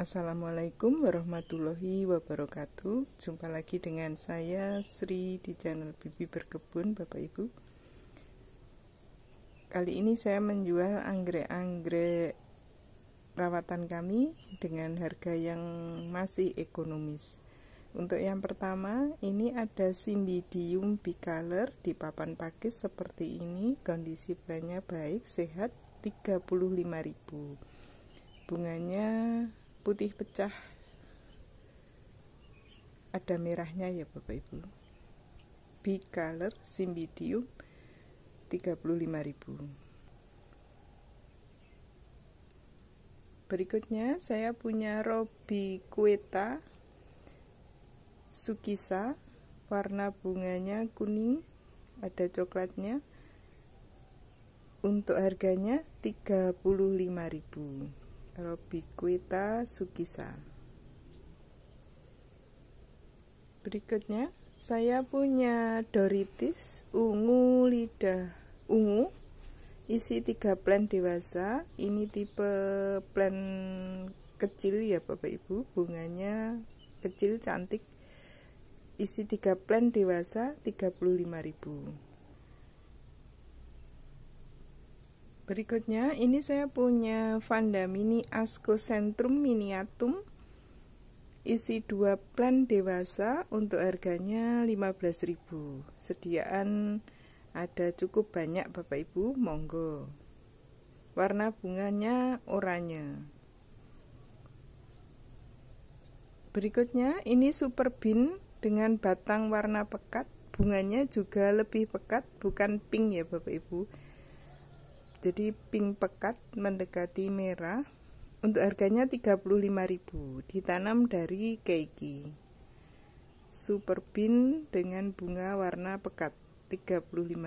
Assalamualaikum warahmatullahi wabarakatuh Jumpa lagi dengan saya Sri di channel Bibi Berkebun Bapak Ibu Kali ini saya menjual anggrek-anggrek rawatan kami dengan harga yang masih ekonomis Untuk yang pertama ini ada simbidium bicolor di papan pakis seperti ini Kondisi plannya baik, sehat 35.000 Bunganya putih pecah ada merahnya ya Bapak Ibu bicolor simbidium 35.000 berikutnya saya punya Robi Kueta Sukisa warna bunganya kuning ada coklatnya untuk harganya 35.000 Robiquita Sukisa. Berikutnya, saya punya doritis ungu lidah ungu isi tiga plan dewasa. Ini tipe plan kecil ya Bapak Ibu, bunganya kecil cantik. Isi tiga plan dewasa ribu. Berikutnya, ini saya punya Vanda Mini Ascocentrum Miniatum isi dua plan dewasa untuk harganya 15.000. Sediaan ada cukup banyak Bapak Ibu, monggo. Warna bunganya oranye. Berikutnya, ini super bin dengan batang warna pekat. Bunganya juga lebih pekat, bukan pink ya Bapak Ibu jadi pink pekat mendekati merah untuk harganya 35.000 ditanam dari keiki super bean dengan bunga warna pekat 35.000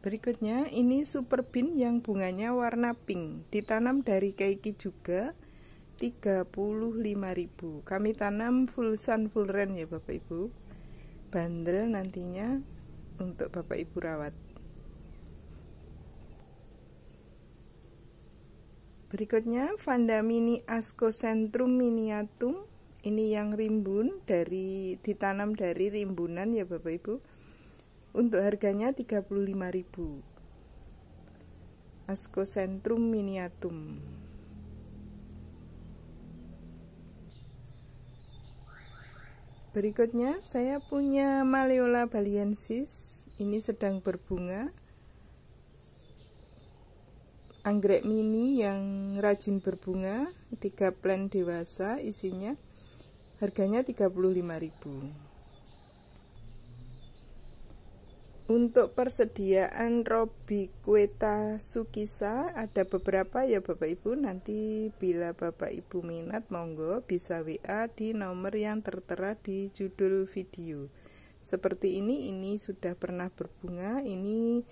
berikutnya ini super bean yang bunganya warna pink ditanam dari keiki juga 35.000 kami tanam full sun full rain ya bapak ibu bandel nantinya untuk Bapak Ibu rawat. Berikutnya Vanda Mini Ascocentrum miniatum. Ini yang rimbun dari ditanam dari rimbunan ya Bapak Ibu. Untuk harganya 35.000. Ascocentrum miniatum. berikutnya saya punya Maleola baliensis ini sedang berbunga anggrek mini yang rajin berbunga tiga plan dewasa isinya harganya 35000 Untuk persediaan Robi Kueta Sukisa ada beberapa ya Bapak Ibu. Nanti bila Bapak Ibu minat monggo bisa WA di nomor yang tertera di judul video. Seperti ini, ini sudah pernah berbunga, ini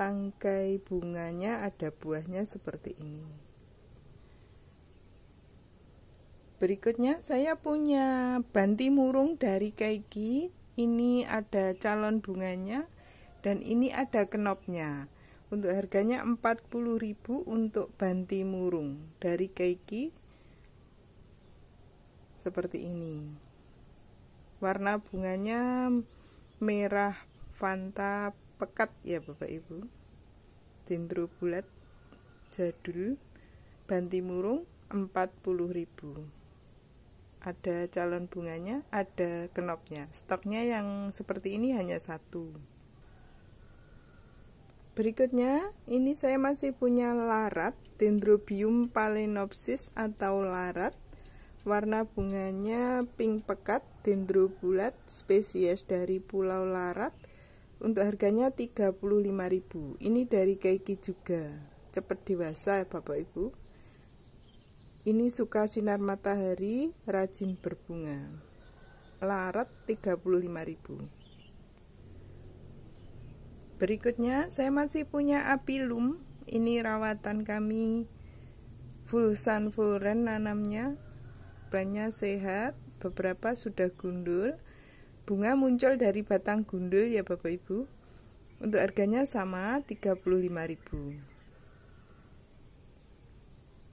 tangkai bunganya ada buahnya seperti ini. Berikutnya saya punya banti murung dari Kaiki. Ini ada calon bunganya dan ini ada kenopnya. Untuk harganya 40.000 untuk banti murung dari Keiki seperti ini. Warna bunganya merah Fanta pekat ya Bapak Ibu. Dendro bulat jadul banti murung 40.000 ada calon bunganya, ada kenopnya. Stoknya yang seperti ini hanya satu. Berikutnya, ini saya masih punya larat Dendrobium palenopsis atau larat. Warna bunganya pink pekat, dendrobulat, spesies dari Pulau Larat. Untuk harganya 35.000. Ini dari Keiki juga. Cepat dewasa ya Bapak Ibu. Ini suka sinar matahari, rajin berbunga. Larat 35.000. Berikutnya, saya masih punya apilum. Ini rawatan kami full sun full rain nanamnya. Banyak sehat, beberapa sudah gundul. Bunga muncul dari batang gundul ya Bapak Ibu. Untuk harganya sama 35.000.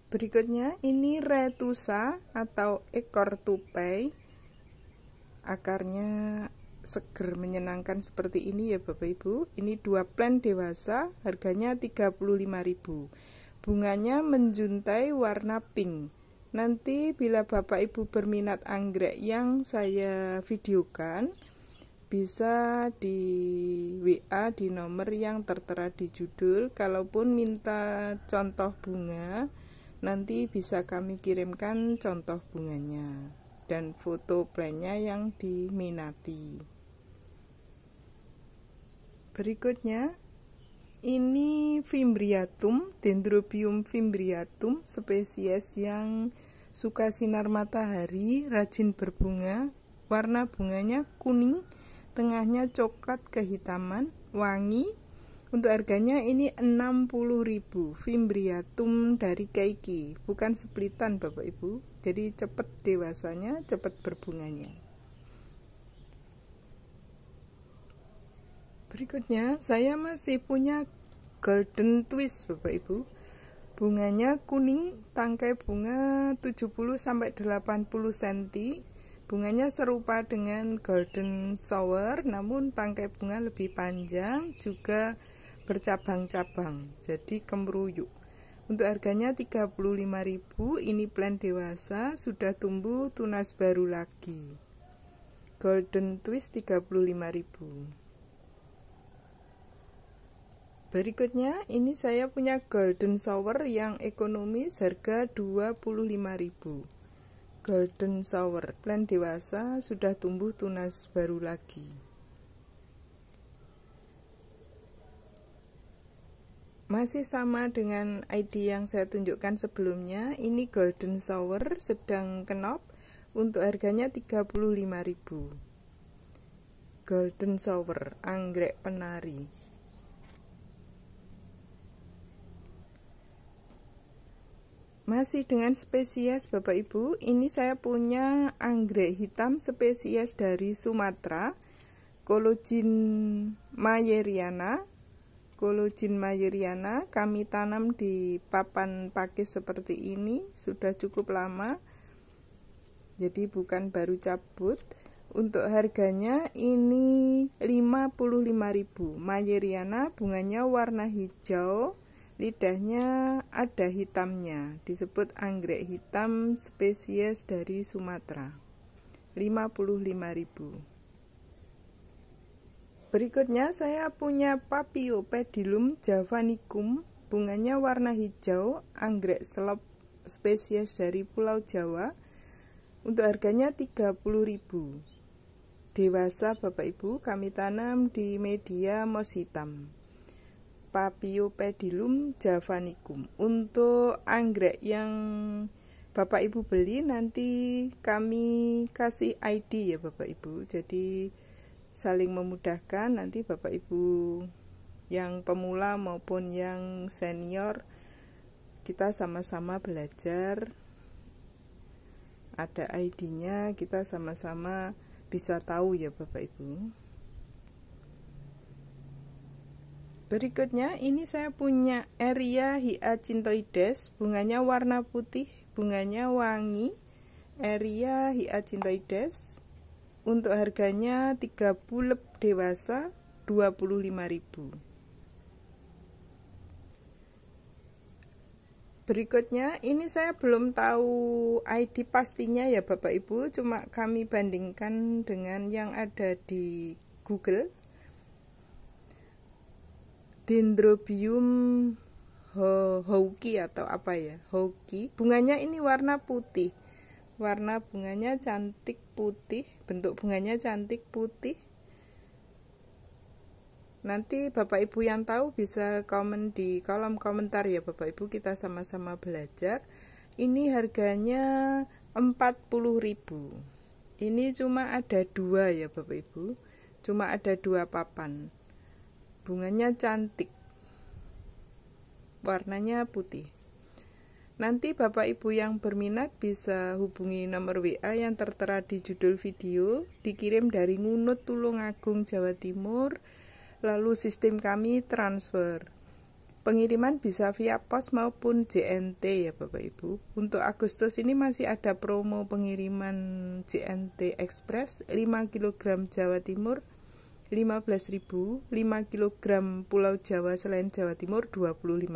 Berikutnya ini retusa atau ekor tupai. Akarnya seger menyenangkan seperti ini ya Bapak Ibu. Ini dua plan dewasa, harganya 35.000. Bunganya menjuntai warna pink. Nanti bila Bapak Ibu berminat anggrek yang saya videokan, bisa di WA di nomor yang tertera di judul. Kalaupun minta contoh bunga, nanti bisa kami kirimkan contoh bunganya dan foto plannya yang diminati. Berikutnya, ini Fimbriatum, Dendrobium fimbriatum, spesies yang suka sinar matahari, rajin berbunga, warna bunganya kuning, tengahnya coklat kehitaman, wangi. Untuk harganya ini 60.000 Fimbriatum dari Keiki, bukan sepelitan Bapak Ibu. Jadi cepat dewasanya, cepat berbunganya. Berikutnya, saya masih punya golden twist Bapak Ibu. Bunganya kuning, tangkai bunga 70 sampai 80 cm. Bunganya serupa dengan golden shower, namun tangkai bunga lebih panjang juga bercabang-cabang. Jadi kemruyuk. Untuk harganya 35.000, ini plan dewasa, sudah tumbuh tunas baru lagi. Golden Twist 35.000. Berikutnya, ini saya punya golden shower yang ekonomis harga 25.000. Golden shower, plan dewasa sudah tumbuh tunas baru lagi. Masih sama dengan ID yang saya tunjukkan sebelumnya, ini golden shower sedang kenop untuk harganya 35.000. Golden shower, anggrek penari. Masih dengan spesies Bapak Ibu, ini saya punya anggrek hitam spesies dari Sumatera, kolojin mayeriana. kolojin mayeriana kami tanam di papan pakis seperti ini, sudah cukup lama. Jadi bukan baru cabut. Untuk harganya ini 55.000. Mayeriana bunganya warna hijau Lidahnya ada hitamnya, disebut anggrek hitam spesies dari Sumatera. 55.000. Berikutnya saya punya Papiopedilum javanicum, bunganya warna hijau, anggrek selop spesies dari Pulau Jawa. Untuk harganya 30.000. Dewasa Bapak Ibu, kami tanam di media mos hitam. Papiopedilum javanicum. Untuk anggrek yang Bapak Ibu beli nanti kami kasih ID ya Bapak Ibu. Jadi saling memudahkan nanti Bapak Ibu yang pemula maupun yang senior kita sama-sama belajar ada ID-nya kita sama-sama bisa tahu ya Bapak Ibu. Berikutnya ini saya punya Area hyacintoides, bunganya warna putih, bunganya wangi. Area hyacintoides untuk harganya 3 bulep dewasa 25.000. Berikutnya ini saya belum tahu ID pastinya ya Bapak Ibu, cuma kami bandingkan dengan yang ada di Google dendrobium ho hoki atau apa ya hoki bunganya ini warna putih warna bunganya cantik putih bentuk bunganya cantik putih nanti bapak ibu yang tahu bisa komen di kolom komentar ya bapak ibu kita sama-sama belajar ini harganya 40.000 ini cuma ada dua ya bapak ibu cuma ada dua papan Bunganya cantik. Warnanya putih. Nanti Bapak Ibu yang berminat bisa hubungi nomor WA yang tertera di judul video, dikirim dari Ngunut Tulungagung, Jawa Timur, lalu sistem kami transfer. Pengiriman bisa via pos maupun JNT ya Bapak Ibu. Untuk Agustus ini masih ada promo pengiriman JNT Express 5 kg Jawa Timur 15.000, 5 kg Pulau Jawa selain Jawa Timur 25.000.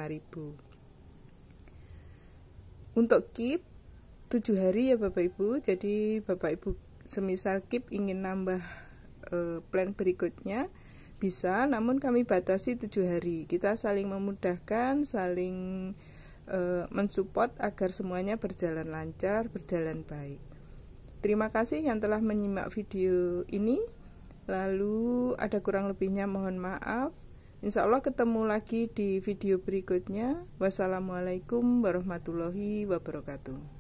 Untuk KIP 7 hari ya Bapak Ibu. Jadi Bapak Ibu semisal KIP ingin nambah e, plan berikutnya bisa, namun kami batasi 7 hari. Kita saling memudahkan, saling e, mensupport agar semuanya berjalan lancar, berjalan baik. Terima kasih yang telah menyimak video ini. Lalu ada kurang lebihnya mohon maaf. Insya Allah ketemu lagi di video berikutnya. Wassalamualaikum warahmatullahi wabarakatuh.